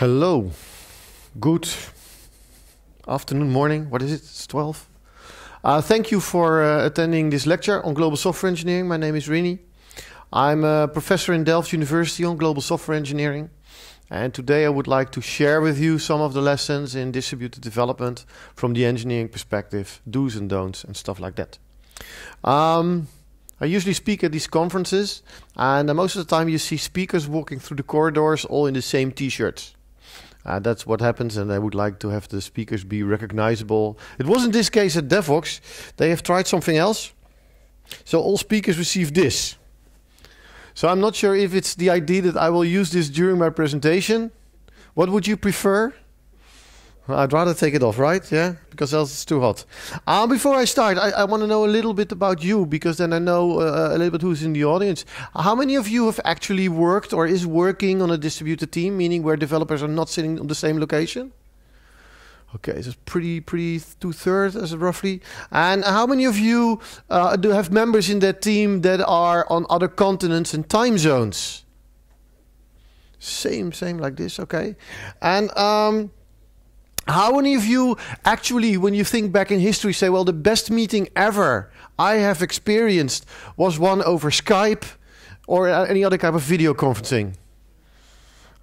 Hello. Good afternoon, morning. What is it? It's 12. Uh, thank you for uh, attending this lecture on global software engineering. My name is Rini. I'm a professor in Delft University on global software engineering. And today I would like to share with you some of the lessons in distributed development from the engineering perspective, do's and don'ts, and stuff like that. Um, I usually speak at these conferences, and most of the time you see speakers walking through the corridors all in the same t shirts. Uh, that's what happens, and I would like to have the speakers be recognizable. It was in this case at DevOps. They have tried something else. So all speakers receive this. So I'm not sure if it's the idea that I will use this during my presentation. What would you prefer? I'd rather take it off, right? Yeah, because else it's too hot. Uh, before I start, I, I want to know a little bit about you because then I know uh, uh, a little bit who's in the audience. How many of you have actually worked or is working on a distributed team, meaning where developers are not sitting on the same location? Okay, so pretty, pretty two thirds, as roughly. And how many of you uh, do have members in that team that are on other continents and time zones? Same, same like this. Okay, and um, how many of you actually, when you think back in history, say, well, the best meeting ever I have experienced was one over Skype or uh, any other type of video conferencing?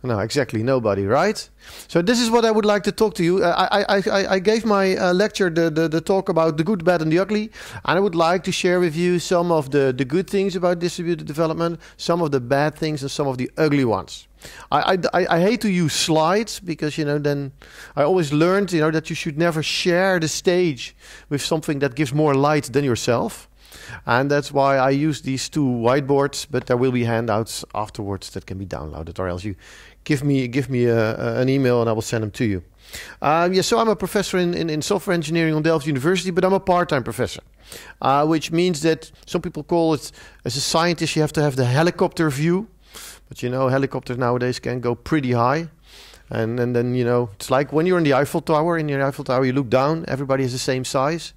No, exactly. Nobody, right? So this is what I would like to talk to you. Uh, I I, I, I gave my uh, lecture the, the, the talk about the good, bad, and the ugly, and I would like to share with you some of the the good things about distributed development, some of the bad things, and some of the ugly ones. I, I, I hate to use slides because you know then I always learned you know that you should never share the stage with something that gives more light than yourself. And that's why I use these two whiteboards, but there will be handouts afterwards that can be downloaded, or else you give me give me a, uh, a, uh, an email and I will send them to you. Um, yeah, so I'm a professor in, in, in, software engineering on Delft University, but I'm a part-time professor, uh, which means that some people call it as a scientist you have to have the helicopter view, but you know helicopters nowadays can go pretty high, and and then you know it's like when you're in the Eiffel Tower. In the Eiffel Tower, you look down, everybody is the same size.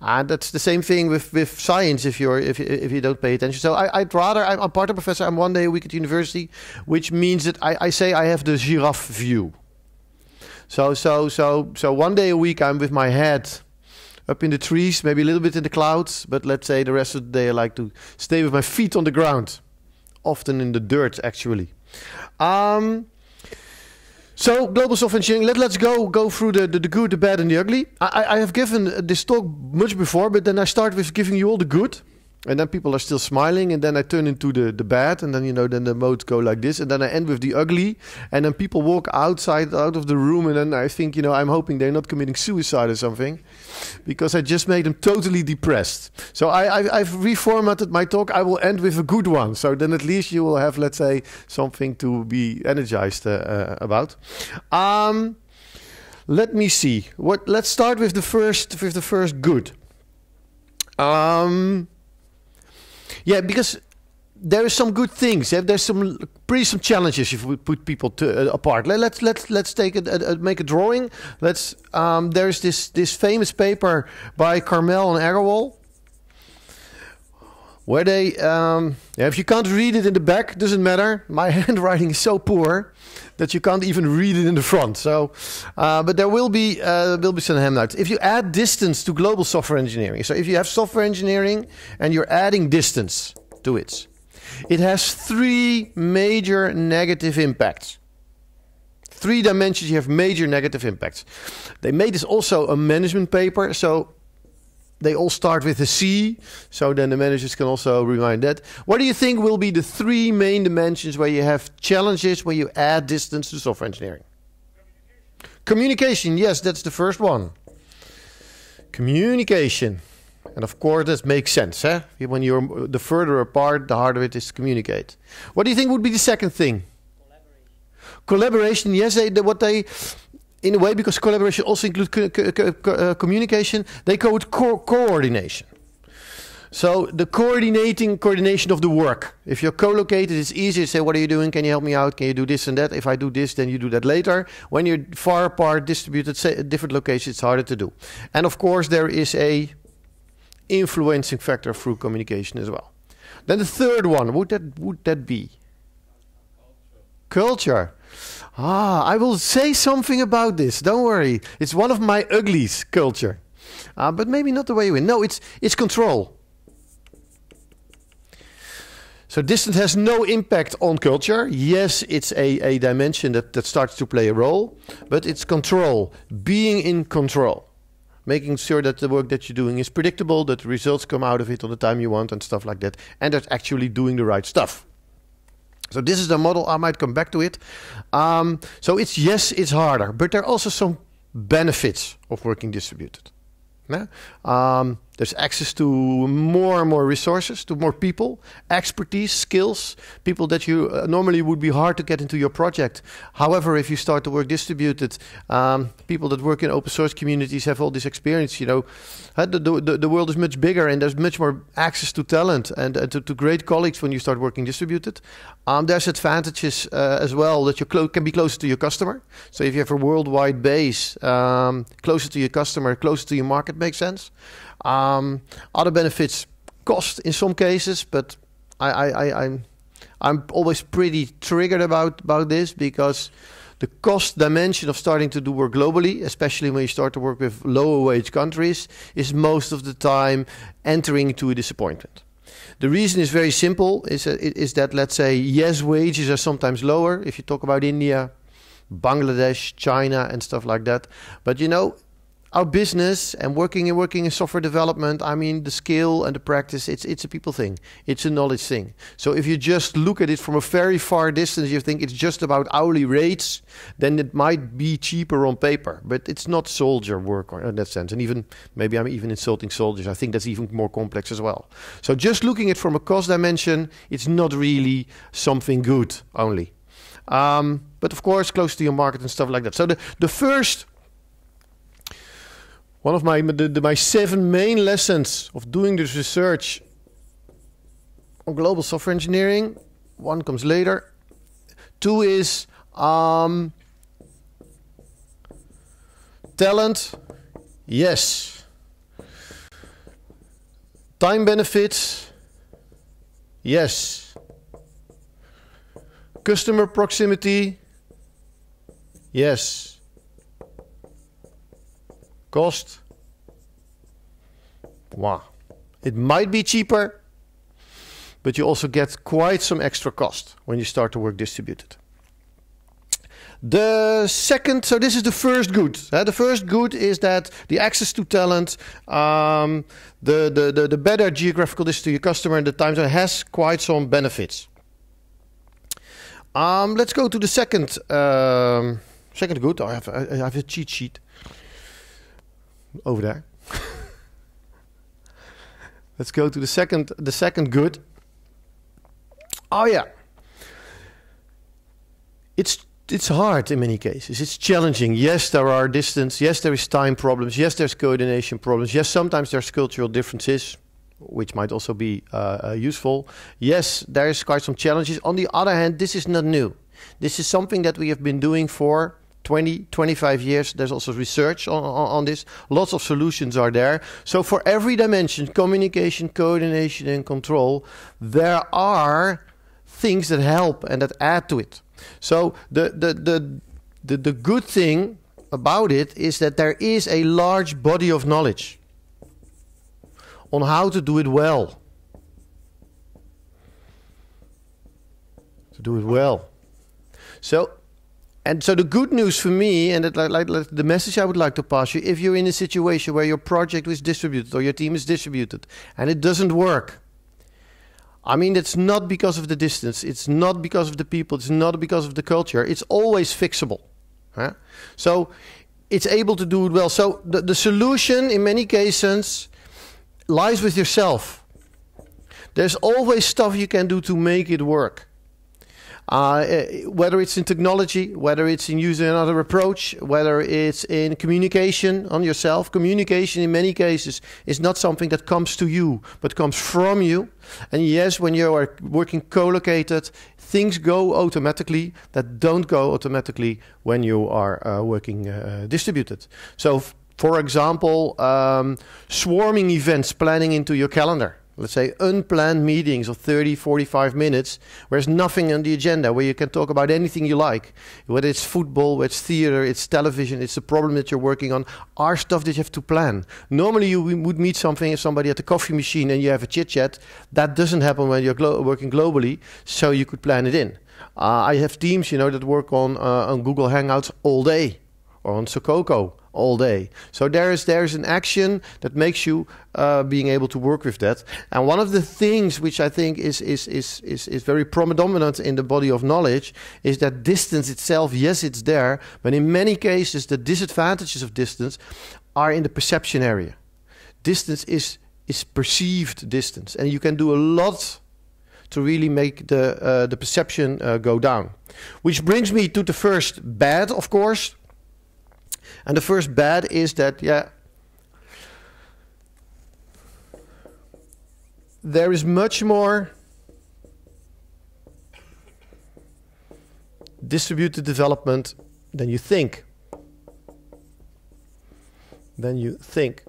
And that's the same thing with, with science if you're if, if you don't pay attention. So I, would rather I'm, part of professor. I'm one day a week at university, which means that I, I say I have the giraffe view. So so so so one day a week I'm with my head up in the trees, maybe a little bit in the clouds, but let's say the rest of the day I like to stay with my feet on the ground, often in the dirt actually. Um, so, global software engineering. Let, us go go through the, the, the good, the bad, and the ugly. I, I have given this talk much before, but then I start with giving you all the good and then people are still smiling and then i turn into the the bad and then you know then the modes go like this and then i end with the ugly and then people walk outside out of the room and then i think you know i'm hoping they're not committing suicide or something because i just made them totally depressed so i, I i've reformatted my talk i will end with a good one so then at least you will have let's say something to be energized uh, uh, about um let me see what let's start with the first with the first good um yeah, because there is some good things. There's some pretty some challenges if we put people to, uh, apart. Let, us let's let's take it make a drawing. Let's um, there's this this famous paper by Carmel and Agarwal where they um, if you can't read it in the back, doesn't matter. My handwriting is so poor that you can't even read it in the front. So, uh, but there will be uh, will be some handouts. If you add distance to global software engineering, so if you have software engineering and you're adding distance to it, it has three major negative impacts. Three dimensions you have major negative impacts. They made this also a management paper, so they all start with a C, so then the managers can also remind that. What do you think will be the three main dimensions where you have challenges when you add distance to software engineering? Communication, yes, that's the first one. Communication. And of course, that makes sense. Eh? When you're the further apart, the harder it is to communicate. What do you think would be the second thing? Collaboration. Collaboration. Yes, they, what they in a way, because collaboration also includes co co co uh, communication, they call it co coordination. So the coordinating coordination of the work. If you're co-located, it's easier to say, "What are you doing? Can you help me out? Can you do this and that? If I do this, then you do that later." When you're far apart, distributed, say, different locations, it's harder to do. And of course, there is a influencing factor through communication as well. Then the third one would that would that be culture? Ah, I will say something about this. Don't worry. It's one of my uglies culture. Uh, but maybe not the way you win. No, it's it's control. So distance has no impact on culture. Yes, it's a, a dimension that, that starts to play a role, but it's control, being in control, making sure that the work that you're doing is predictable, that the results come out of it on the time you want, and stuff like that, and that actually doing the right stuff. So this is the model. I might come back to it. Um, so it's yes, it's harder, but there are also some benefits of working distributed. Yeah? Um, there's access to more and more resources, to more people, expertise, skills, people that you uh, normally would be hard to get into your project. However, if you start to work distributed, um, people that work in open source communities have all this experience. You know, the, the, the world is much bigger and there's much more access to talent and, uh, to, to, great colleagues when you start working distributed. Um, there's advantages uh, as well that you can be closer to your customer. So if you have a worldwide base, um, closer to your customer, closer to your market makes sense. Um, other benefits cost in some cases, but I, I, I, I'm I'm always pretty triggered about about this because the cost dimension of starting to do work globally, especially when you start to work with lower wage countries, is most of the time entering to a disappointment. The reason is very simple: is is that let's say yes, wages are sometimes lower if you talk about India, Bangladesh, China, and stuff like that. But you know, our business and working and working in software development i mean the skill and the practice it's it's a people thing it's a knowledge thing so if you just look at it from a very far distance you think it's just about hourly rates then it might be cheaper on paper but it's not soldier work in that sense and even maybe i'm even insulting soldiers i think that's even more complex as well so just looking at from a cost dimension it's not really something good only um, but of course close to your market and stuff like that so the, the first one of my the, the, my seven main lessons of doing this research on global software engineering. One comes later. Two is um, talent. Yes. Time benefits. Yes. Customer proximity. Yes cost. Wow. It might be cheaper, but you also get quite some extra cost when you start to work distributed. The second, so this is the first good. Uh, the first good is that the access to talent, um, the, the, the, the, better geographical distance to your customer and the time zone has quite some benefits. Um, let's go to the second um, second good. Oh, I have, I have a cheat sheet over there. Let's go to the second the second good. Oh yeah. It's it's hard in many cases. It's challenging. Yes, there are distance. Yes, there is time problems. Yes, there's coordination problems. Yes, sometimes there's cultural differences, which might also be uh, uh, useful. Yes, there is quite some challenges. On the other hand, this is not new. This is something that we have been doing for 20, 25 years. There's also research on, on, this. Lots of solutions are there. So for every dimension, communication, coordination, and control, there are things that help and that add to it. So the the the the, the good thing about it is that there is a large body of knowledge on how to do it well. To do it well. So and so the good news for me and it, like, like, the message i would like to pass you if you're in a situation where your project is distributed or your team is distributed and it doesn't work i mean it's not because of the distance it's not because of the people it's not because of the culture it's always fixable huh? so it's able to do it well so the, the solution in many cases lies with yourself there's always stuff you can do to make it work uh, eh, whether it's in technology, whether it's in using another approach, whether it's in communication on yourself, communication in many cases is not something that comes to you but comes from you. And yes, when you are working co located, things go automatically that don't go automatically when you are uh, working uh, distributed. So, for example, um, swarming events planning into your calendar let's say unplanned meetings of 30 45 minutes where there's nothing on the agenda where you can talk about anything you like whether it's football whether it's theater it's television it's the problem that you're working on are stuff that you have to plan normally you would meet something somebody at the coffee machine and you have a chit chat that doesn't happen when you're glo working globally so you could plan it in uh, i have teams you know that work on uh, on google hangouts all day or on sococo all day. So there is there is an action that makes you uh, being able to work with that. And one of the things which I think is is is is, is very predominant in the body of knowledge is that distance itself, yes, it's there, but in many cases the disadvantages of distance are in the perception area. Distance is is perceived distance, and you can do a lot to really make the uh, the perception uh, go down. Which brings me to the first bad, of course, and the first bad is that, yeah, there is much more distributed development than you think. Than you think.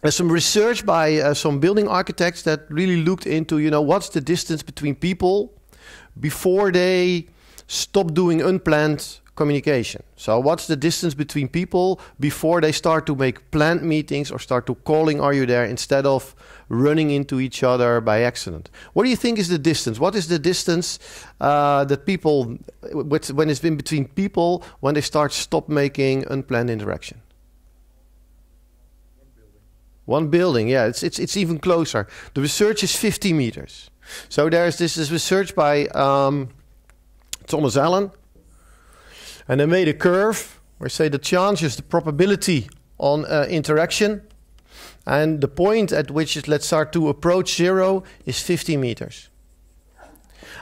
There's some research by uh, some building architects that really looked into, you know, what's the distance between people before they stop doing unplanned communication. So, what's the distance between people before they start to make planned meetings or start to calling, are you there, instead of running into each other by accident? What do you think is the distance? What is the distance uh, that people, when it's been between people, when they start stop making unplanned interaction? One building, One building yeah, it's, it's, it's even closer. The research is 50 meters. So there's this, this research by um, Thomas Allen, and they made a curve where say the chances, the probability on uh, interaction. And the point at which it let's start to approach zero is 50 meters.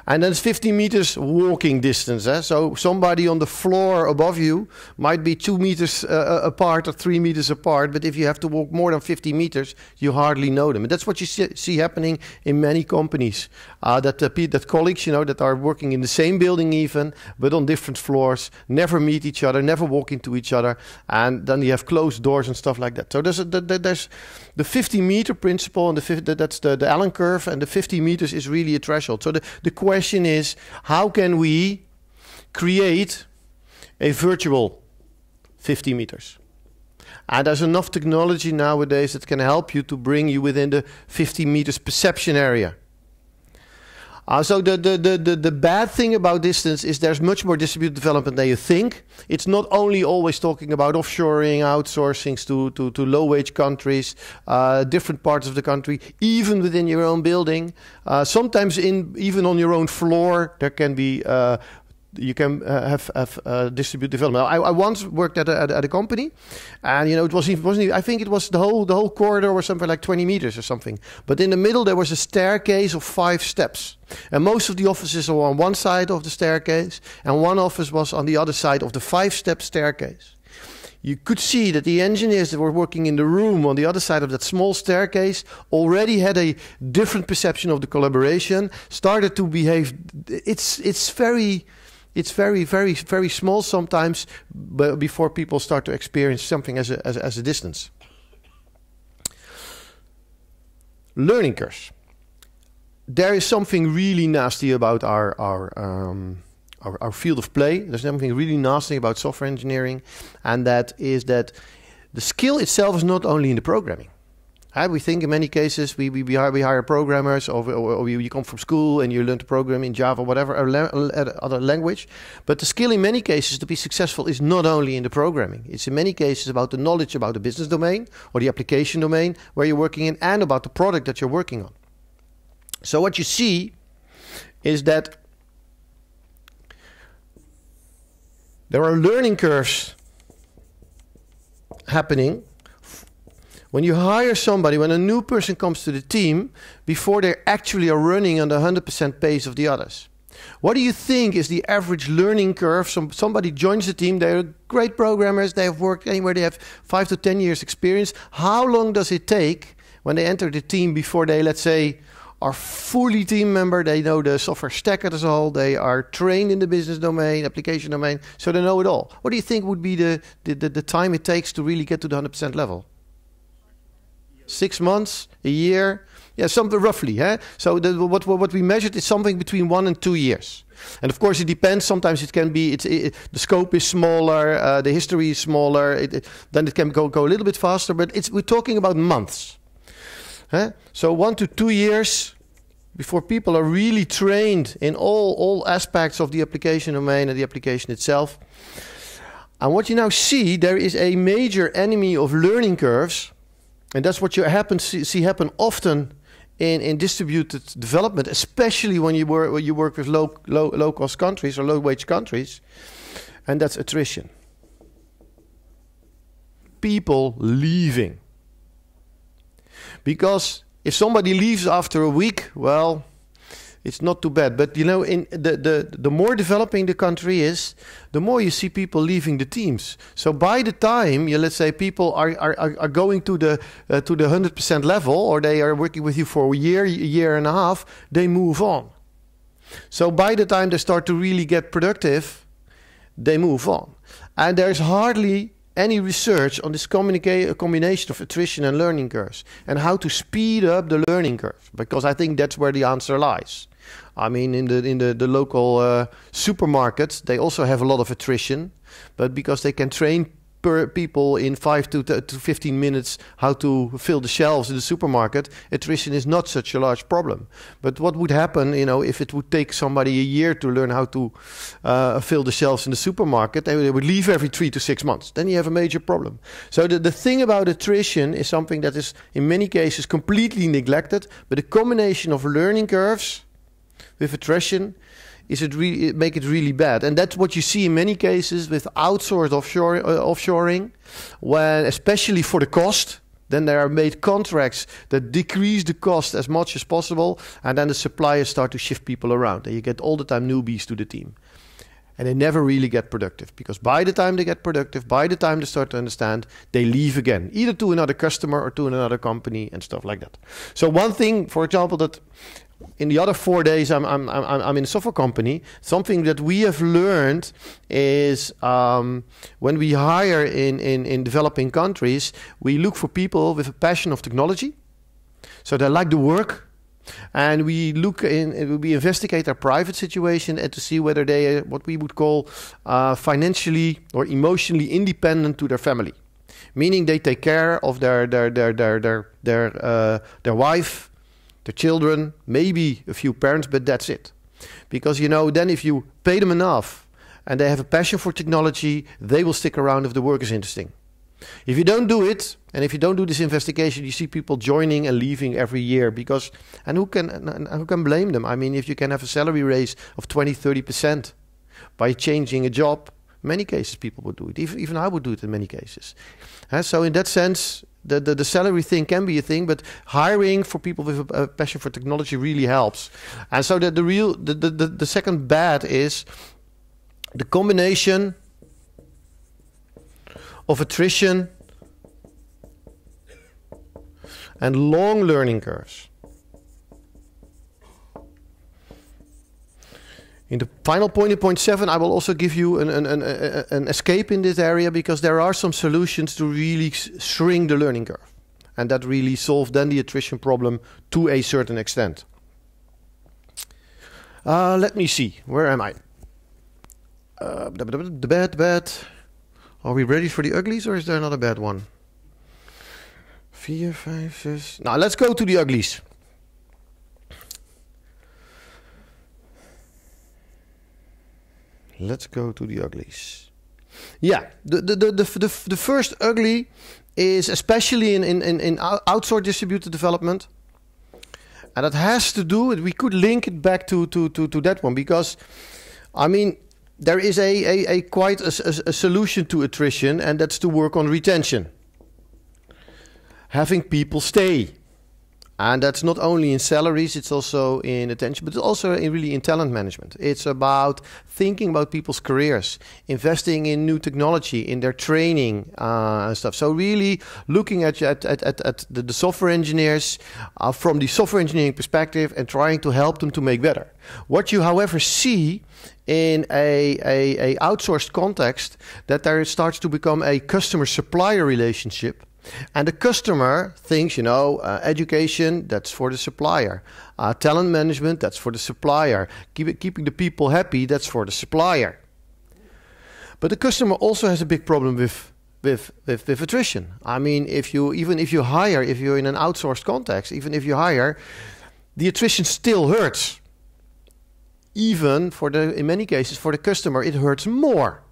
And that's 50 meters walking distance. Eh? So somebody on the floor above you might be two meters uh, uh, apart or three meters apart. But if you have to walk more than 50 meters, you hardly know them. And that's what you see, happening in many companies. Uh, that uh, that colleagues, you know, that are working in the same building even, but on different floors, never meet each other, never walk into each other, and then you have closed doors and stuff like that. So there's a, there's the 50 meter principle, and the that's the, the Allen curve, and the 50 meters is really a threshold. So the the question is how can we create a virtual 50 meters? And there's enough technology nowadays that can help you to bring you within the 50 meters perception area. Uh, so the, the, the, the, bad thing about distance is there's much more distributed development than you think. It's not only always talking about offshoring, outsourcing to, to, to low wage countries, uh, different parts of the country, even within your own building. Uh, sometimes in even on your own floor, there can be uh, you can uh, have have uh, distribute development. I, I once worked at a, at, at a company, and you know it was it wasn't even, I think it was the whole the whole corridor was something like twenty meters or something. But in the middle there was a staircase of five steps, and most of the offices were on one side of the staircase, and one office was on the other side of the five step staircase. You could see that the engineers that were working in the room on the other side of that small staircase already had a different perception of the collaboration, started to behave. It's it's very it's very, very, very small sometimes but before people start to experience something as a, as, as a distance. Learning curves. There is something really nasty about our our, um, our our field of play. There's something really nasty about software engineering, and that is that the skill itself is not only in the programming. Uh, we think in many cases we, we, we, hire, we hire programmers or, or, or you, you, come from school and you learn to program in Java, whatever other language. But the skill in many cases to be successful is not only in the programming. It's in many cases about the knowledge about the business domain or the application domain where you're working in and about the product that you're working on. So what you see is that there are learning curves happening when you hire somebody, when a new person comes to the team, before they actually are running on the 100% pace of the others. What do you think is the average learning curve? Some, somebody joins the team, they're great programmers, they have worked anywhere, they have five to 10 years experience. How long does it take when they enter the team before they, let's say, are fully team member, they know the software stack as a whole, they are trained in the business domain, application domain, so they know it all. What do you think would be the, the, the, the time it takes to really get to the 100% level? Six months, a year, yeah, something roughly. Eh? So the, what, what we measured is something between one and two years. And of course, it depends. Sometimes it can be it the scope is smaller, uh, the history is smaller. It, it, then it can go, go a little bit faster. But it's, we're talking about months. Eh? So one to two years before people are really trained in all all aspects of the application domain and the application itself. And what you now see, there is a major enemy of learning curves and that's what you happen see, see happen often in, in distributed development, especially when you work when you work with low low low cost countries or low wage countries, and that's attrition. People leaving. Because if somebody leaves after a week, well, it's not too bad. But you know, in the, the the more developing the country is, the more you see people leaving the teams. So by the time you let's say people are are, are going to the uh, to the hundred percent level, or they are working with you for a year, a year and a half, they move on. So by the time they start to really get productive, they move on, and there's hardly any research on this combination of attrition and learning curves and how to speed up the learning curve because I think that's where the answer lies. I mean, in the in the the local uh, supermarkets, they also have a lot of attrition, but because they can train per people in five to, to fifteen minutes how to fill the shelves in the supermarket, attrition is not such a large problem. But what would happen, you know, if it would take somebody a year to learn how to uh, fill the shelves in the supermarket, they would leave every three to six months. Then you have a major problem. So the, the thing about attrition is something that is in many cases completely neglected. But the combination of learning curves with attrition is it really make it really bad and that's what you see in many cases with outsourced offshore uh, offshoring when especially for the cost then there are made contracts that decrease the cost as much as possible and then the suppliers start to shift people around and you get all the time newbies to the team and they never really get productive because by the time they get productive by the time they start to understand they leave again either to another customer or to another company and stuff like that so one thing for example that in the other four days I'm, I'm, I'm, I'm in software company, something that we have learned is um, when we hire in, in, in developing countries, we look for people with a passion of technology. So they like the work. And we look in, we investigate their private situation and to see whether they are uh, what we would call uh, financially or emotionally independent to their family. Meaning they take care of their, their, their, their, their, their, uh, their wife, the children, maybe a few parents, but that's it. Because you know, then if you pay them enough and they have a passion for technology, they will stick around if the work is interesting. If you don't do it, and if you don't do this investigation, you see people joining and leaving every year because, and who can, and who can blame them? I mean, if you can have a salary raise of 20, 30% by changing a job, many cases people would do it. Even, even I would do it in many cases. And so in that sense, the, the, the salary thing can be a thing, but hiring for people with a, a passion for technology really helps. And so the, the real the, the, the, the second bad is the combination of attrition and long learning curves. In the final point, in point seven, I will also give you an, an, an, an escape in this area because there are some solutions to really shrink the learning curve. And that really solves then the attrition problem to a certain extent. Uh, let me see, where am I? Uh, the bad, bad. Are we ready for the uglies or is there another bad one? Four, five, six. Now let's go to the uglies. Let's go to the uglies. Yeah, the the the the, the first ugly is especially in in in, in outsourced distributed development, and that has to do. We could link it back to to to to that one because, I mean, there is a, a, a quite a, a, a, solution to attrition, and that's to work on retention. Having people stay. And that's not only in salaries, it's also in attention, but also in really in talent management. It's about thinking about people's careers, investing in new technology, in their training uh, and stuff. So really looking at, at, at, at the, the, software engineers uh, from the software engineering perspective and trying to help them to make better. What you, however, see in a, a, a outsourced context, that there starts to become a customer-supplier relationship and the customer thinks, you know, uh, education, that's for the supplier. Uh, talent management, that's for the supplier. Keep, keeping the people happy, that's for the supplier. But the customer also has a big problem with, with, with, with attrition. I mean, if you, even if you hire, if you're in an outsourced context, even if you hire, the attrition still hurts. Even for the, in many cases, for the customer, it hurts more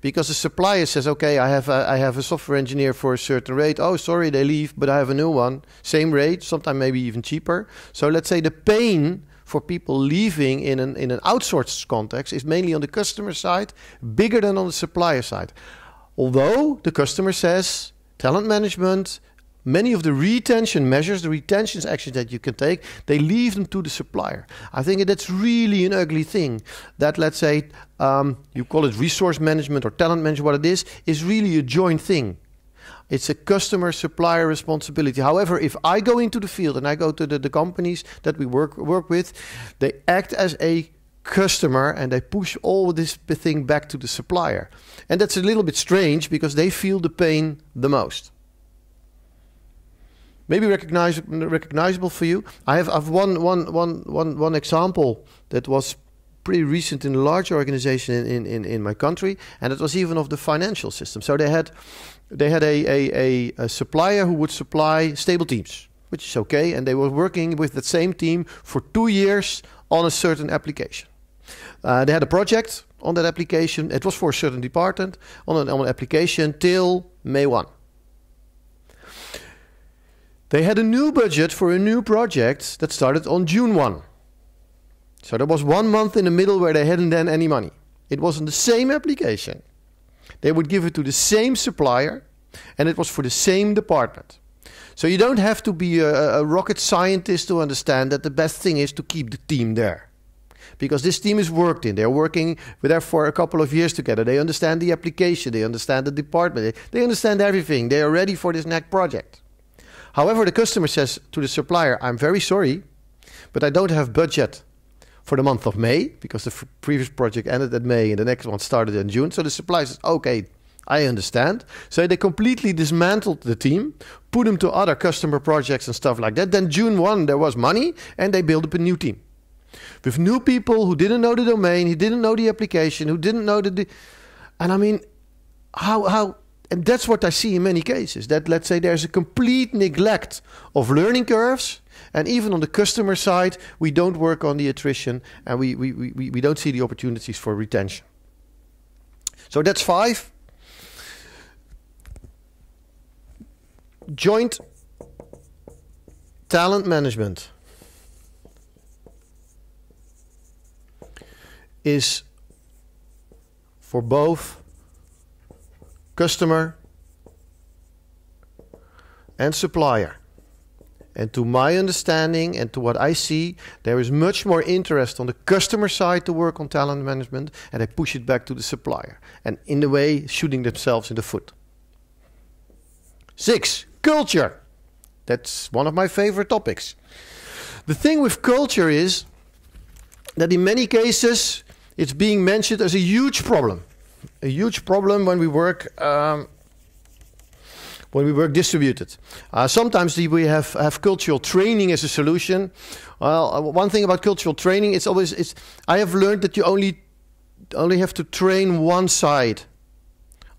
because the supplier says, "Okay, I have a, I have a software engineer for a certain rate. Oh, sorry, they leave, but I have a new one, same rate, sometimes maybe even cheaper." So let's say the pain for people leaving in an in an outsourced context is mainly on the customer side, bigger than on the supplier side. Although the customer says talent management many of the retention measures, the retention actions that you can take, they leave them to the supplier. I think that's really an ugly thing. That let's say um, you call it resource management or talent management, what it is, is really a joint thing. It's a customer supplier responsibility. However, if I go into the field and I go to the, the companies that we work work with, they act as a customer and they push all this thing back to the supplier. And that's a little bit strange because they feel the pain the most maybe recognize, recognizable for you. I have I've one, one, one, one, one example that was pretty recent in a large organization in, in, in, my country, and it was even of the financial system. So they had they had a, a, a, a supplier who would supply stable teams, which is okay, and they were working with that same team for two years on a certain application. Uh, they had a project on that application. It was for a certain department on an, on an application till May 1. They had a new budget for a new project that started on June 1. So there was one month in the middle where they hadn't done any money. It was on the same application. They would give it to the same supplier and it was for the same department. So you don't have to be a, a, rocket scientist to understand that the best thing is to keep the team there. Because this team is worked in. They're working there for a couple of years together. They understand the application, they understand the department, they, they understand everything. They are ready for this next project. However, the customer says to the supplier, I'm very sorry, but I don't have budget for the month of May because the previous project ended at May and the next one started in June. So the supplier says, okay, I understand. So they completely dismantled the team, put them to other customer projects and stuff like that. Then June 1, there was money and they built up a new team with new people who didn't know the domain, who didn't know the application, who didn't know the. and I mean, how, how and that's what I see in many cases. That let's say there's a complete neglect of learning curves, and even on the customer side, we don't work on the attrition, and we we we, we don't see the opportunities for retention. So that's five. Joint talent management is for both customer, and supplier. And to my understanding and to what I see, there is much more interest on the customer side to work on talent management, and they push it back to the supplier, and in a way, shooting themselves in the foot. Six, culture. That's one of my favorite topics. The thing with culture is that in many cases, it's being mentioned as a huge problem a huge problem when we work um, when we work distributed. Uh, sometimes we have, have cultural training as a solution. Well, uh, one thing about cultural training, it's always it's. I have learned that you only only have to train one side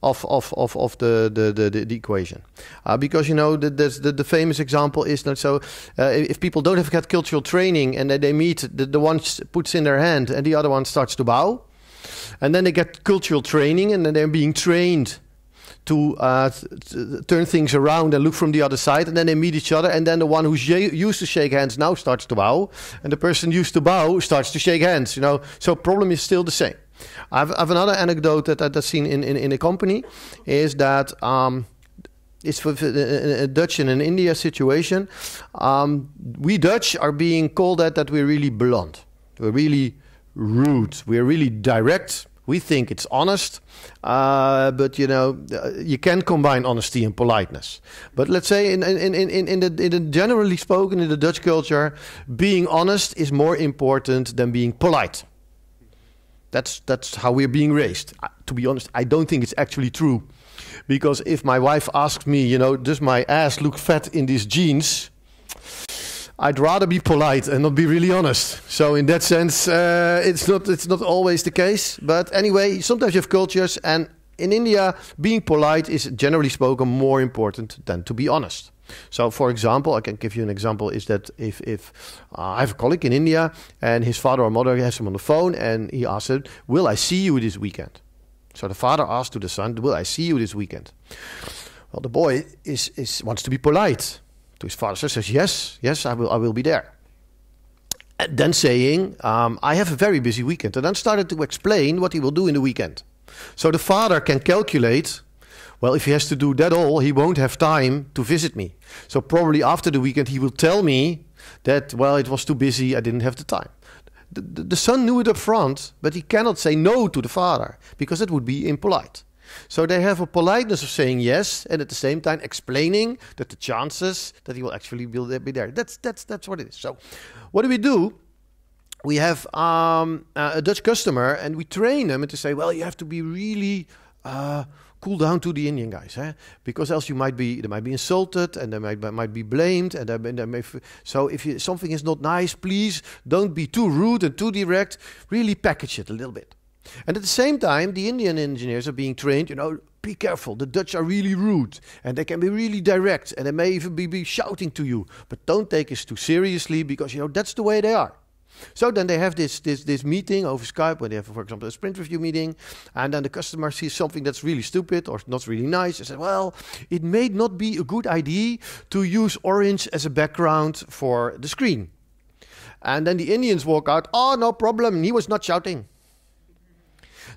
of of of, of the, the the, the equation, uh, because you know the, the the famous example is that so uh, if people don't have had cultural training and they meet the, the one puts in their hand and the other one starts to bow and then they get cultural training and then they're being trained to uh, turn things around and look from the other side. And then they meet each other. And then the one who used to shake hands now starts to bow. And the person used to bow starts to shake hands, you know. So problem is still the same. I've, I've another anecdote that, that I've seen in, in, in a company is that... Um, it's a uh, uh, uh, Dutch and an India situation. Um, we Dutch are being called at that we're really blunt. We're really rude. We're really direct. We think it's honest, uh, but you know uh, you can combine honesty and politeness. But let's say in in in in, in, the, in the generally spoken in the Dutch culture, being honest is more important than being polite. That's that's how we're being raised. to be honest, I don't think it's actually true, because if my wife asks me, you know, does my ass look fat in these jeans? I'd rather be polite and not be really honest. So in that sense, uh, it's not it's not always the case. But anyway, sometimes you have cultures, and in India, being polite is generally spoken more important than to be honest. So, for example, I can give you an example: is that if if uh, I have a colleague in India and his father or mother has him on the phone and he asks him, "Will I see you this weekend?" So the father asks to the son, "Will I see you this weekend?" Well, the boy is, is wants to be polite to his father says, "Yes, yes, I will, I will be there." And then saying, um, "I have a very busy weekend," and then started to explain what he will do in the weekend, so the father can calculate. Well, if he has to do that all, he won't have time to visit me. So probably after the weekend, he will tell me that well, it was too busy, I didn't have the time. The, the son knew it up front, but he cannot say no to the father because that would be impolite. So they have a politeness of saying yes, and at the same time explaining that the chances that he will actually be there. That's that's that's what it is. So, what do we do? We have um, uh, a Dutch customer, and we train them to say, well, you have to be really. Uh, cool down to the Indian guys, eh? because else you might be they might be insulted and they might might be blamed and they, they may so if you, something is not nice, please don't be too rude and too direct. Really package it a little bit. And at the same time, the Indian engineers are being trained, you know, be careful, the Dutch are really rude and they can be really direct and they may even be, be shouting to you, but don't take us too seriously because, you know, that's the way they are. So then they have this, this, this meeting over Skype where they have, for example, a sprint review meeting, and then the customer sees something that's really stupid or not really nice and say, Well, it may not be a good idea to use orange as a background for the screen. And then the Indians walk out, Oh, no problem, he was not shouting.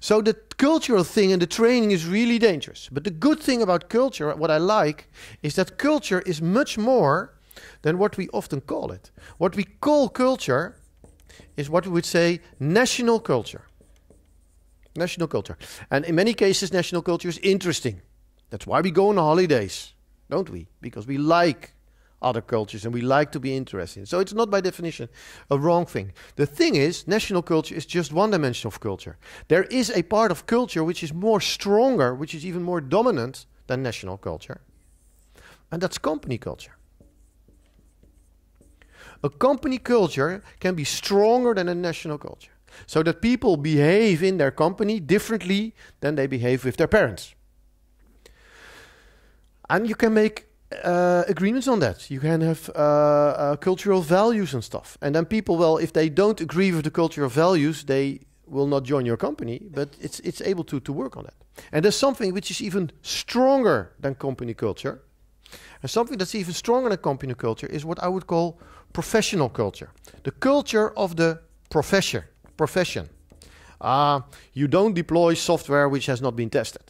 So the cultural thing and the training is really dangerous. But the good thing about culture, what I like, is that culture is much more than what we often call it. What we call culture is what we would say national culture. National culture. And in many cases, national culture is interesting. That's why we go on holidays, don't we? Because we like other cultures and we like to be interested. So it's not by definition a wrong thing. The thing is, national culture is just one dimension of culture. There is a part of culture which is more stronger, which is even more dominant than national culture, and that's company culture. A company culture can be stronger than a national culture, so that people behave in their company differently than they behave with their parents. And you can make uh, agreements on that. You can have uh, uh, cultural values and stuff. And then people, well, if they don't agree with the cultural values, they will not join your company. But it's it's able to to work on that. And there's something which is even stronger than company culture, and something that's even stronger than company culture is what I would call professional culture, the culture of the profession. Profession. Uh, ah, you don't deploy software which has not been tested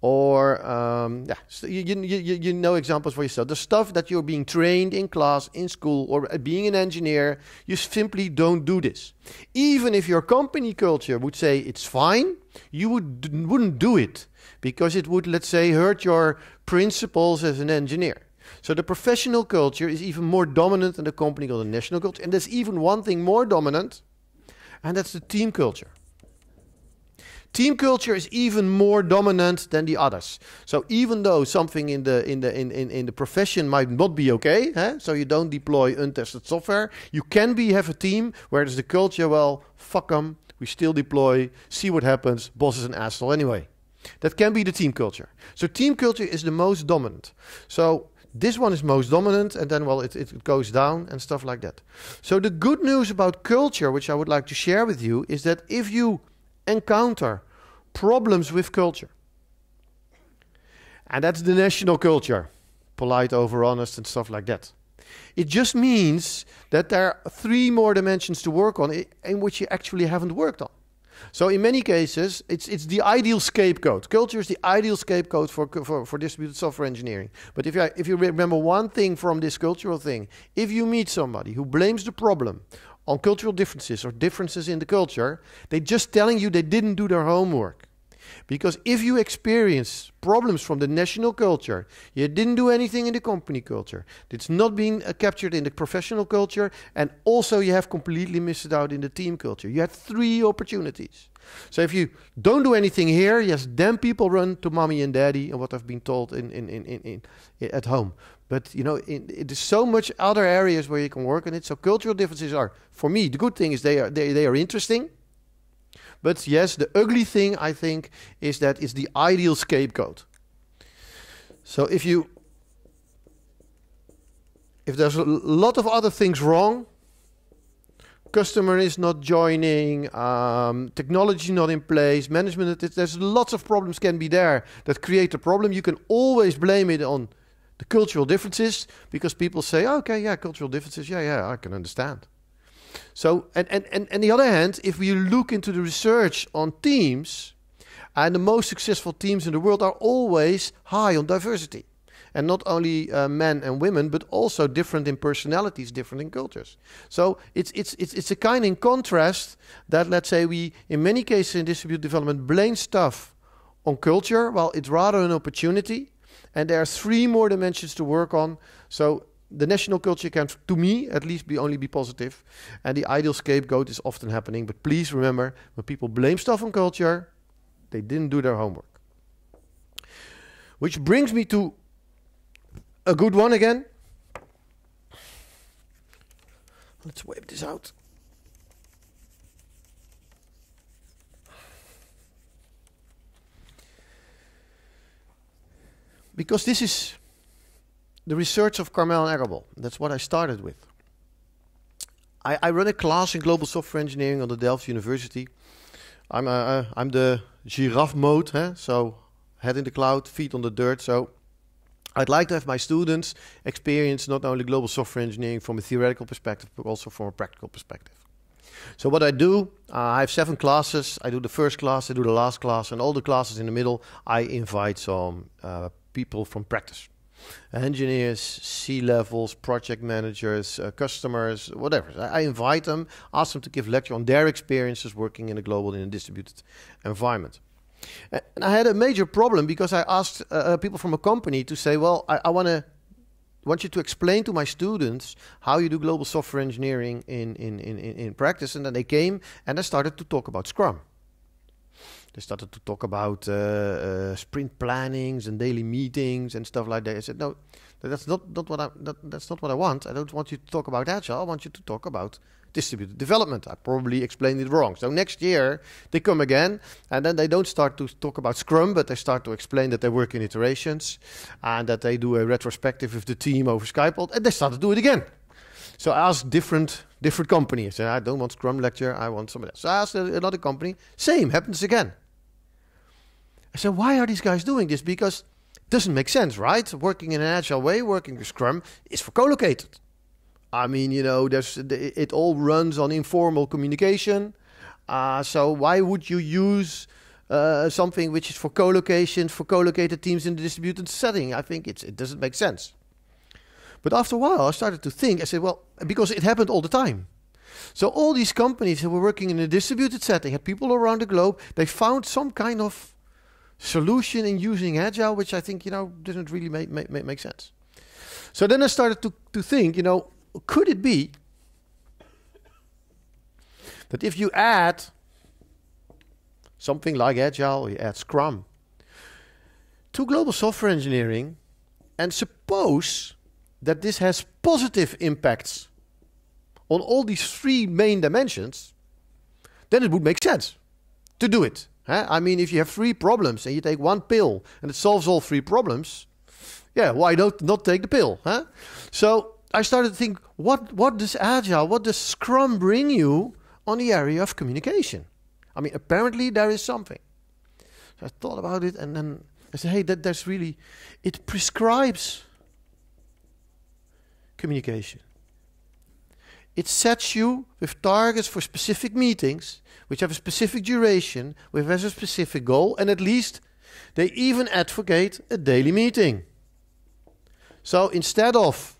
or um, yeah, so you, you, you, know examples for yourself. The stuff that you're being trained in class, in school, or being an engineer, you simply don't do this. Even if your company culture would say it's fine, you would, wouldn't do it because it would, let's say, hurt your principles as an engineer. So the professional culture is even more dominant than the company or the national culture. And there's even one thing more dominant, and that's the team culture. Team culture is even more dominant than the others. So even though something in the in the in, in, in the profession might not be okay, eh? so you don't deploy untested software, you can be have a team where there's the culture, well, fuck them, we still deploy, see what happens, boss is an asshole anyway. That can be the team culture. So team culture is the most dominant. So this one is most dominant and then well it, it goes down and stuff like that so the good news about culture which i would like to share with you is that if you encounter problems with culture. And that's the national culture polite over honest and stuff like that. It just means that there are three more dimensions to work on in which you actually haven't worked on. So in many cases, it's it's the ideal scapegoat. Culture is the ideal scapegoat for for, for distributed software engineering. But if you if you remember one thing from this cultural thing, if you meet somebody who blames the problem on cultural differences or differences in the culture, they're just telling you they didn't do their homework. Because if you experience problems from the national culture, you didn't do anything in the company culture, it's not been uh, captured in the professional culture, and also you have completely missed it out in the team culture. You had three opportunities. So if you don't do anything here, yes, then people run to mommy and daddy and what I've been told in, in, in, in, in at home. But you know, in, it is so much other areas where you can work on it. So cultural differences are, for me, the good thing is they are they, they are interesting. But yes, the ugly thing I think is that it's the ideal scapegoat. So if you if there's a lot of other things wrong, customer is not joining, um, technology not in place, management. There's lots of problems can be there that create a problem. You can always blame it on the cultural differences, because people say, oh, okay, yeah, cultural differences, yeah, yeah, I can understand. So, and, and, and, and the other hand, if we look into the research on teams, and the most successful teams in the world are always high on diversity. And not only uh, men and women, but also different in personalities, different in cultures. So it's, it's, it's, it's a kind in contrast that, let's say, we, in many cases in distributed development, blame stuff on culture, while it's rather an opportunity and there are three more dimensions to work on. So the national culture can, to me at least, be only be positive. And the ideal scapegoat is often happening. But please remember, when people blame stuff on culture, they didn't do their homework. Which brings me to a good one again. Let's wipe this out. Because this is the research of Carmel and Arable. That's what I started with. I, I, run a class in global software engineering on the Delft University. I'm, uh, uh, I'm the giraffe mode, huh? so head in the cloud, feet on the dirt. So I'd like to have my students experience not only global software engineering from a theoretical perspective, but also from a practical perspective. So what I do, uh, I have seven classes. I do the first class, I do the last class, and all the classes in the middle, I invite some uh, people from practice engineers, C levels, project managers, uh, customers, whatever. I, I, invite them, ask them to give lecture on their experiences working in a global in a distributed environment. And, I had a major problem because I asked uh, uh people from a company to say, "Well, I, I want to." want you to explain to my students how you do global software engineering in, in, in, in practice. And then they came and I started to talk about Scrum. They started to talk about uh, uh, sprint plannings and daily meetings and stuff like that. I said, no, that's not, not what I that, that's not what I want. I don't want you to talk about agile. I want you to talk about distributed development. I probably explained it wrong. So next year they come again, and then they don't start to talk about Scrum, but they start to explain that they work in iterations, and that they do a retrospective of the team over Skype, and they start to do it again. So I asked different different companies. I, I don't want Scrum lecture. I want somebody else. So I asked another company. Same happens again. I said, why are these guys doing this? Because it doesn't make sense, right? Working in an agile way, working with Scrum, is for co-located. I mean, you know, there's it all runs on informal communication. Uh, so why would you use uh, something which is for co-location for co-located teams in the distributed setting? I think it's, it doesn't make sense. But after a while, I started to think. I said, well, because it happened all the time. So all these companies that were working in a distributed setting had people around the globe. They found some kind of solution in using agile, which I think you know didn't really make make, make sense. So then I started to to think, you know, could it be that if you add something like agile, or you add Scrum to global software engineering, and suppose that this has positive impacts on all these three main dimensions, then it would make sense to do it. I mean, if you have three problems and you take one pill and it solves all three problems, yeah, why not not take the pill? Huh? So I started to think, what what does agile, what does Scrum bring you on the area of communication? I mean, apparently there is something. So I thought about it, and then I said, hey, that that's really, it prescribes communication it sets you with targets for specific meetings, which have a specific duration, which has a specific goal, and at least they even advocate a daily meeting. So instead of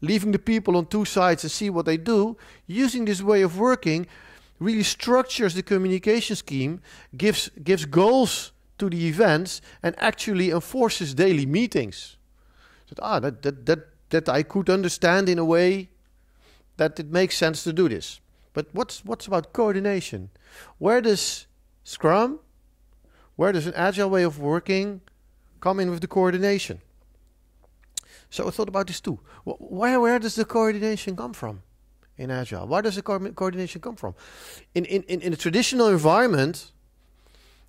leaving the people on two sides and see what they do, using this way of working really structures the communication scheme, gives, gives goals to the events, and actually enforces daily meetings. So, ah, that, that, that, that I could understand in a way that it makes sense to do this. But what's what's about coordination? Where does Scrum, where does an agile way of working come in with the coordination? So I thought about this too. Where where does the coordination come from in agile? Where does the co coordination come from? In, in in in a traditional environment,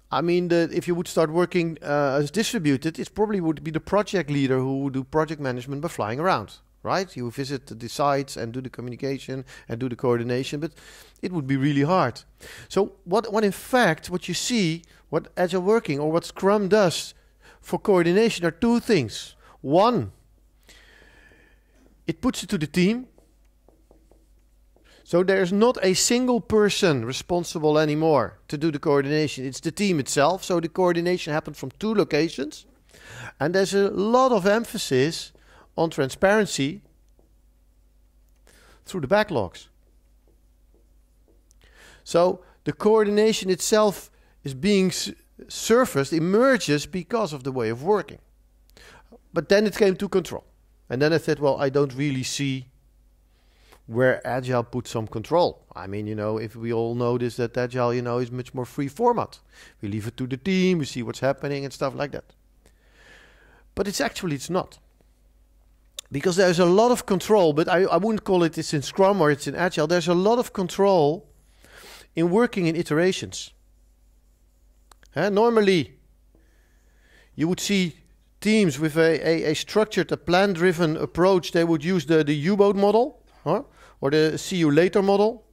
I mean, the, if you would start working uh, as distributed, it probably would be the project leader who would do project management by flying around right? You visit the sites and do the communication and do the coordination, but it would be really hard. So what, what in fact, what you see, what Agile Working or what Scrum does for coordination are two things. One, it puts it to the team. So there's not a single person responsible anymore to do the coordination. It's the team itself. So the coordination happens from two locations. And there's a lot of emphasis on transparency through the backlogs. So the coordination itself is being surfaced, emerges because of the way of working. But then it came to control. And then I said, well, I don't really see where agile puts some control. I mean, you know, if we all notice that agile, you know, is much more free format. We leave it to the team, we see what's happening and stuff like that. But it's actually it's not because there's a lot of control, but I, I wouldn't call it it's in Scrum or it's in Agile. There's a lot of control in working in iterations. Huh? Normally, you would see teams with a, a, a structured, a plan driven approach. They would use the, the U boat model huh? or the see you later model.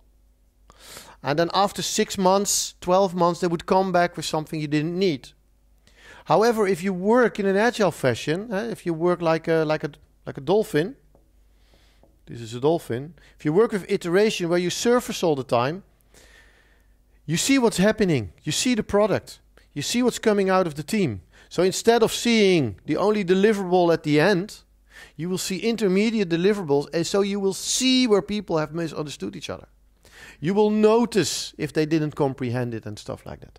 And then after six months, 12 months, they would come back with something you didn't need. However, if you work in an agile fashion, uh, if you work like a, like a like a dolphin. This is a dolphin. If you work with iteration where you surface all the time, you see what's happening. You see the product. You see what's coming out of the team. So instead of seeing the only deliverable at the end, you will see intermediate deliverables. And so you will see where people have misunderstood each other. You will notice if they didn't comprehend it and stuff like that.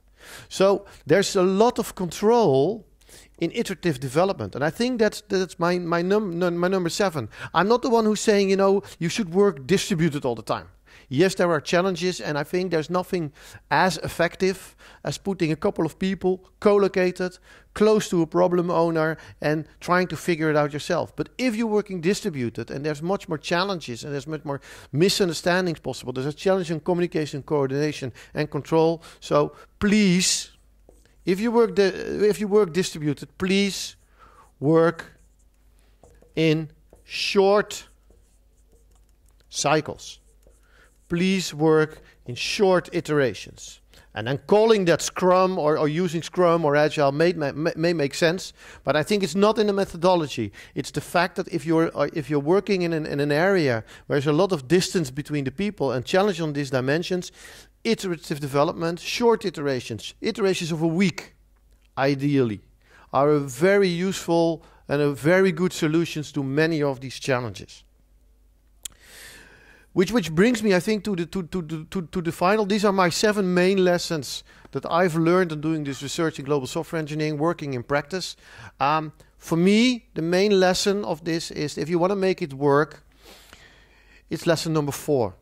So there's a lot of control in iterative development. And I think that's that's my my num my number seven. I'm not the one who's saying you know you should work distributed all the time. Yes, there are challenges, and I think there's nothing as effective as putting a couple of people co-located close to a problem owner and trying to figure it out yourself. But if you're working distributed and there's much more challenges and there's much more misunderstandings possible, there's a challenge in communication, coordination, and control. So please if you work the, if you work distributed, please work in short cycles. Please work in short iterations. And then calling that Scrum or, or using Scrum or Agile may, may, may, make sense, but I think it's not in the methodology. It's the fact that if you're uh, if you're working in an, in an area where there's a lot of distance between the people and challenge on these dimensions, iterative development, short iterations, iterations of a week, ideally, are a very useful and a very good solutions to many of these challenges. Which, which brings me, I think, to the, to, to, to, to the final. These are my seven main lessons that I've learned in doing this research in global software engineering, working in practice. Um, for me, the main lesson of this is if you want to make it work, it's lesson number four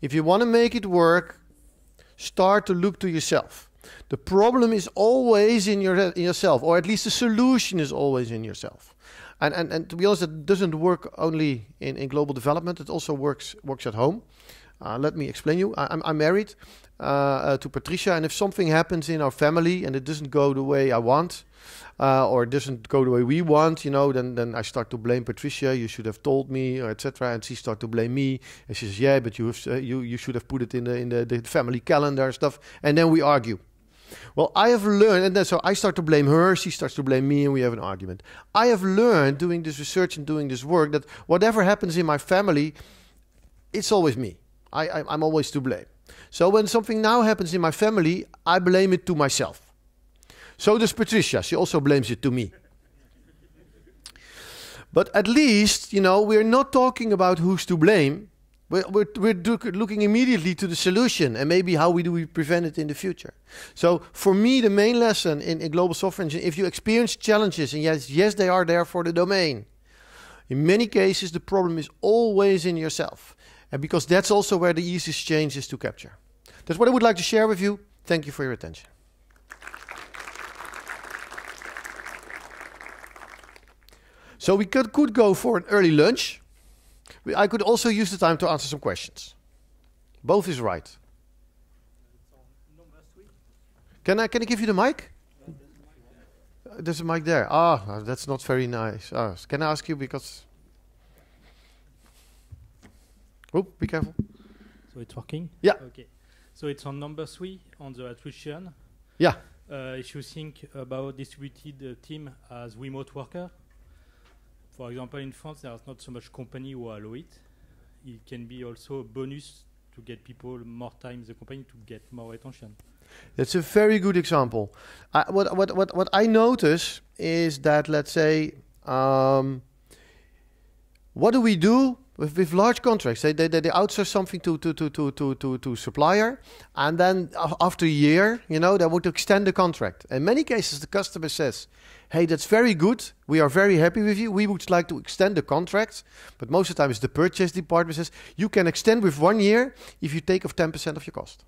if you want to make it work, start to look to yourself. The problem is always in, your, in yourself, or at least the solution is always in yourself. And, and, and to be honest, it doesn't work only in, in global development, it also works, works at home. Uh, let me explain you. I, am I'm, I'm married uh, uh, to Patricia, and if something happens in our family and it doesn't go the way I want, uh, or it doesn't go the way we want, you know, then then I start to blame Patricia. You should have told me, etc. And she starts to blame me, and she says, "Yeah, but you have, uh, you you should have put it in the in the, the family calendar and stuff." And then we argue. Well, I have learned, and then so I start to blame her, she starts to blame me, and we have an argument. I have learned doing this research and doing this work that whatever happens in my family, it's always me. I, I, I'm always to blame. So when something now happens in my family, I blame it to myself. So does Patricia. She also blames it to me. But at least, you know, we're not talking about who's to blame. We're, we're, we're looking immediately to the solution and maybe how we do we prevent it in the future. So for me, the main lesson in, in global sovereignty, if you experience challenges, and yes, yes, they are there for the domain. In many cases, the problem is always in yourself. And because that's also where the easiest change is to capture. That's what I would like to share with you. Thank you for your attention. So we could, could go for an early lunch. I could also use the time to answer some questions. Both is right. Can I can I give you the mic? Uh, there's, a mic there. Ah, uh, that's not very nice. Ah, can I ask you because? Oh, be careful. So it's working. Yeah. Okay. So it's on number three on the attrition. Yeah. Uh, if you think about distributed uh, team as remote worker, for example, in France, there's not so much company who allow it. It can be also a bonus to get people more time in the company to get more attention. That's a very good example. I, what, what, what, what I notice is that, let's say, um, what do we do with, with large contracts, they, they, they outsource something to, to, to, to, to, to, to supplier, and then after a year, you know, they want to extend the contract. In many cases, the customer says, hey, that's very good. We are very happy with you. We would like to extend the contract. But most of the time, it's the purchase department says, you can extend with one year if you take off 10% of your cost.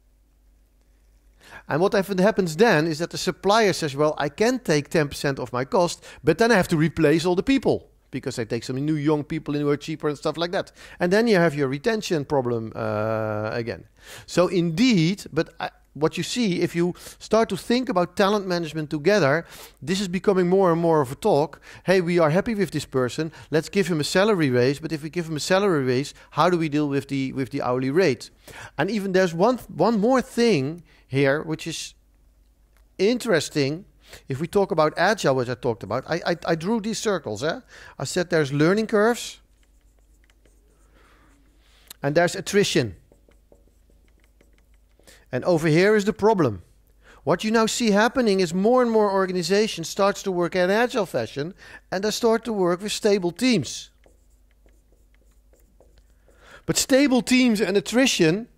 And what happens then is that the supplier says, well, I can take 10% of my cost, but then I have to replace all the people because they take some new young people in who are cheaper and stuff like that. And then you have your retention problem uh, again. So indeed, but I, what you see if you start to think about talent management together this is becoming more and more of a talk hey we are happy with this person let's give him a salary raise but if we give him a salary raise how do we deal with the with the hourly rate and even there's one one more thing here which is interesting if we talk about agile, which I talked about, I, I, I drew these circles. Eh? I said there's learning curves and there's attrition. And over here is the problem. What you now see happening is more and more organizations starts to work in agile fashion and they start to work with stable teams. But stable teams and attrition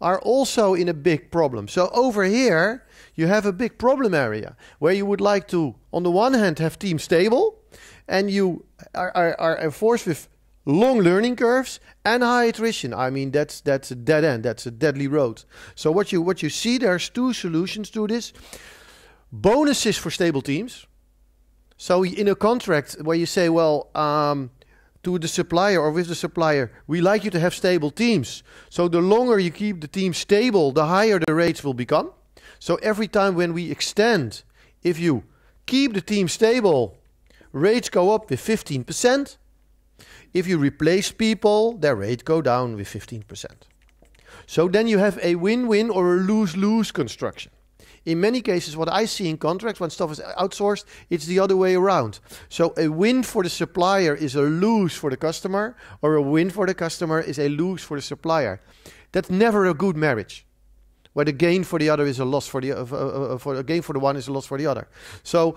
are also in a big problem. So over here, you have a big problem area where you would like to, on the one hand, have teams stable, and you are, are, are forced with long learning curves and high attrition. I mean, that's that's a dead end. That's a deadly road. So what you what you see there's two solutions to this: bonuses for stable teams. So in a contract where you say, well. Um, to the supplier or with the supplier, we like you to have stable teams. So the longer you keep the team stable, the higher the rates will become. So every time when we extend, if you keep the team stable, rates go up with 15%. If you replace people, their rate go down with 15%. So then you have a win-win or a lose-lose construction. In many cases, what I see in contracts when stuff is outsourced, it's the other way around. So a win for the supplier is a lose for the customer, or a win for the customer is a lose for the supplier. That's never a good marriage where the gain for the other is a loss for the uh, uh, uh, uh, for a gain for the one is a loss for the other. So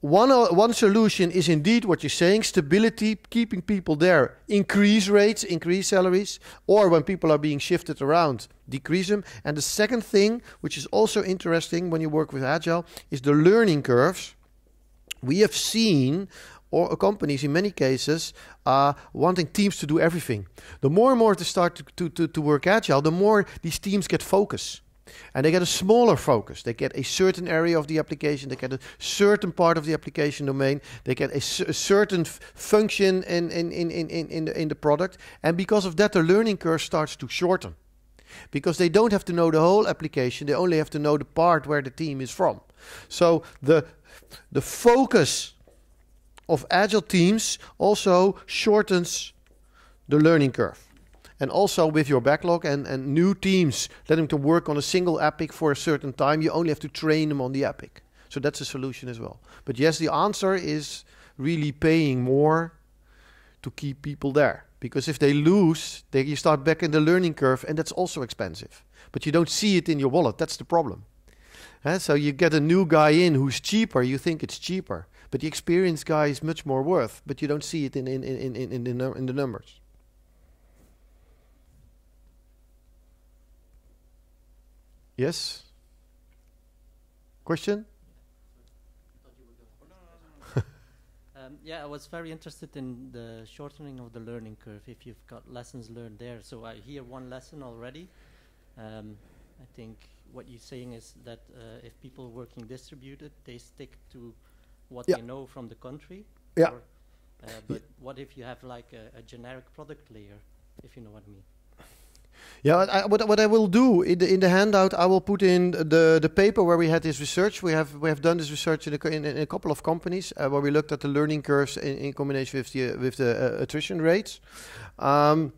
one one solution is indeed what you're saying: stability, keeping people there, increase rates, increase salaries, or when people are being shifted around, decrease them. And the second thing, which is also interesting when you work with agile, is the learning curves. We have seen or companies in many cases are wanting teams to do everything. The more and more they start to, to, to, to work agile, the more these teams get focus. And they get a smaller focus. They get a certain area of the application. They get a certain part of the application domain. They get a, certain function in, in, in, in, in, the, in the product. And because of that, the learning curve starts to shorten. Because they don't have to know the whole application, they only have to know the part where the team is from. So the, the focus of agile teams also shortens the learning curve. And also with your backlog and, and new teams, letting them to work on a single epic for a certain time. You only have to train them on the epic. So that's a solution as well. But yes, the answer is really paying more to keep people there. Because if they lose, they you start back in the learning curve, and that's also expensive. But you don't see it in your wallet. That's the problem. Uh, so you get a new guy in who's cheaper. You think it's cheaper, but the experienced guy is much more worth, but you don't see it in, in, in, in, in, the, num in the numbers. Yes? Question? Um, yeah, I was very interested in the shortening of the learning curve. If you've got lessons learned there, so I hear one lesson already. Um, I think what you're saying is that uh, if people working distributed, they stick to what yeah. they know from the country. Yeah. Or, uh, but what if you have like a, a, generic product layer, if you know what I mean? Yeah, I, what, what I will do in the in the handout, I will put in the the paper where we had this research. We have we have done this research in a, in, in a couple of companies uh, where we looked at the learning curves in, in combination with the with the uh, attrition rates. Um,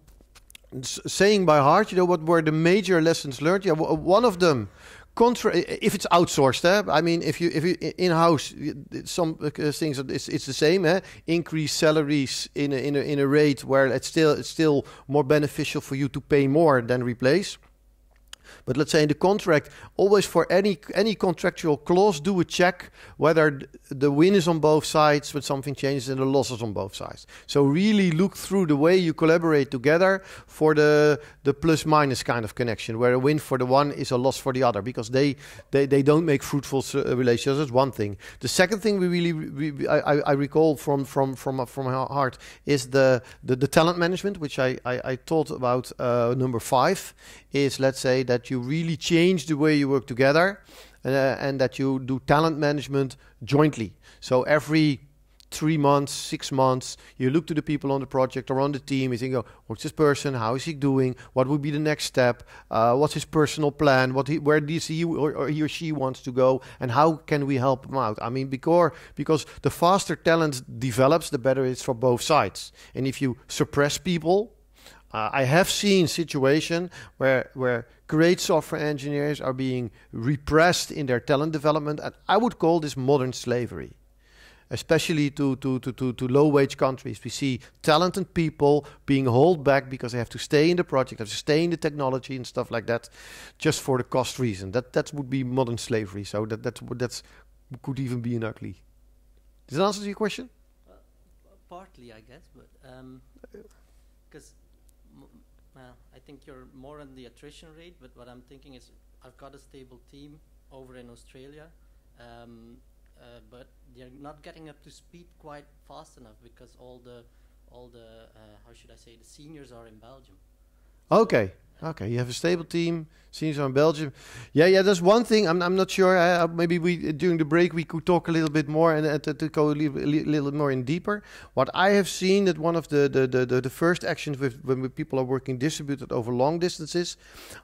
saying by heart, you know, what were the major lessons learned? Yeah, one of them contra- if it's outsourced, eh? I mean, if you if you in house, some uh, things it's it's the same. Eh? Increase salaries in a, in a, in a rate where it's still it's still more beneficial for you to pay more than replace. But let's say in the contract, always for any any contractual clause, do a check whether the win is on both sides, but something changes and the losses on both sides. So really look through the way you collaborate together for the the plus minus kind of connection, where a win for the one is a loss for the other, because they they, they don't make fruitful uh, relationships. That's one thing. The second thing we really we, I, I recall from from from uh, from my heart is the the, the talent management, which I I, I taught about uh, number five, is let's say that that you really change the way you work together uh, and that you do talent management jointly. So every three months, six months, you look to the people on the project or on the team, you think, oh, what's this person? How is he doing? What would be the next step? Uh, what's his personal plan? What he, where does he or, or, he or she wants to go? And how can we help him out? I mean, because, because the faster talent develops, the better it's for both sides. And if you suppress people, uh, I have seen situation where where great software engineers are being repressed in their talent development. And I would call this modern slavery, especially to, to, to, to, to low wage countries. We see talented people being held back because they have to stay in the project, have to stay in the technology and stuff like that, just for the cost reason. That, that would be modern slavery. So that that's, that's, could even be an ugly. Does that answer your question? Uh, partly, I guess, but. Um think you're more on the attrition rate, but what I'm thinking is I've got a stable team over in Australia, um, uh, but they're not getting up to speed quite fast enough because all the all the uh, how should I say the seniors are in Belgium. Oké, okay. okay. You have a stable team. Seems on Belgium. Yeah, yeah. There's one thing. I'm, I'm not sure. Uh, maybe we during the break we could talk a little bit more and uh, to, go a little, little, more in deeper. What I have seen that one of the the, the, the, the first actions with when people are working distributed over long distances,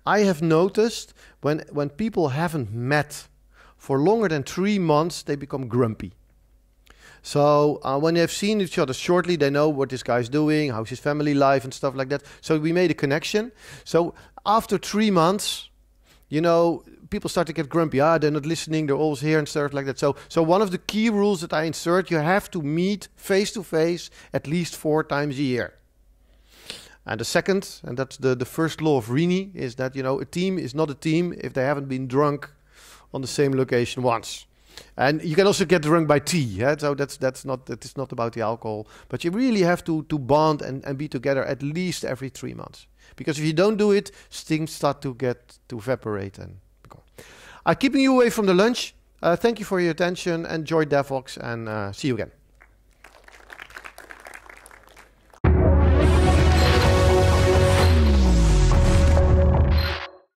I have noticed when when people haven't met for longer than three months, they become grumpy. So uh, when they've seen each other shortly, they know what this guy's doing, how's his family life, and stuff like that. So we made a connection. So after three months, you know, people start to get grumpy. Ah, they're not listening. They're always here and stuff like that. So, so one of the key rules that I insert, you have to meet face to face at least four times a year. And the second, and that's the, the first law of Rini, is that you know a team is not a team if they haven't been drunk on the same location once. And you can also get drunk by tea. Yeah? So that's that's not that is not about the alcohol. But you really have to to bond and, and be together at least every three months. Because if you don't do it, things start to get to evaporate and I'm keeping you away from the lunch. Uh, thank you for your attention. Enjoy Devox, and uh, see you again.